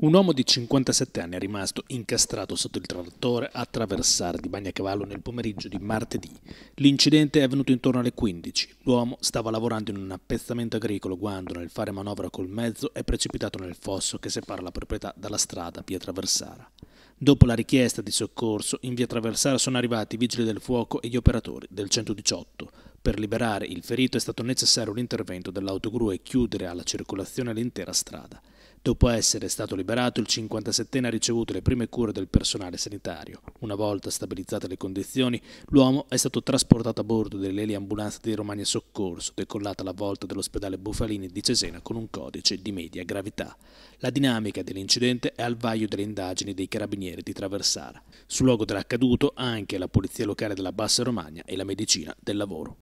Un uomo di 57 anni è rimasto incastrato sotto il trattore a attraversare di Bagnacavallo nel pomeriggio di martedì. L'incidente è avvenuto intorno alle 15. L'uomo stava lavorando in un appezzamento agricolo quando, nel fare manovra col mezzo, è precipitato nel fosso che separa la proprietà dalla strada via Traversara. Dopo la richiesta di soccorso, in via Traversara sono arrivati i vigili del fuoco e gli operatori del 118. Per liberare il ferito è stato necessario l'intervento dell'autogru e chiudere alla circolazione l'intera strada. Dopo essere stato liberato, il 57enne ha ricevuto le prime cure del personale sanitario. Una volta stabilizzate le condizioni, l'uomo è stato trasportato a bordo dell'eliambulanza di Romagna Soccorso, decollata alla volta dell'ospedale Bufalini di Cesena con un codice di media gravità. La dinamica dell'incidente è al vaglio delle indagini dei carabinieri di Traversara. Sul luogo dell'accaduto anche la polizia locale della Bassa Romagna e la medicina del lavoro.